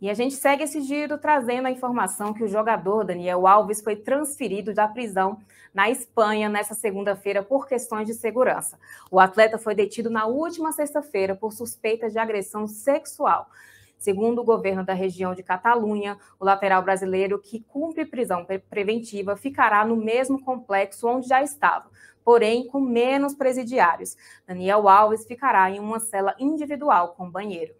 E a gente segue esse giro trazendo a informação que o jogador Daniel Alves foi transferido da prisão na Espanha nesta segunda-feira por questões de segurança. O atleta foi detido na última sexta-feira por suspeita de agressão sexual. Segundo o governo da região de Catalunha, o lateral brasileiro que cumpre prisão preventiva ficará no mesmo complexo onde já estava, porém com menos presidiários. Daniel Alves ficará em uma cela individual com banheiro.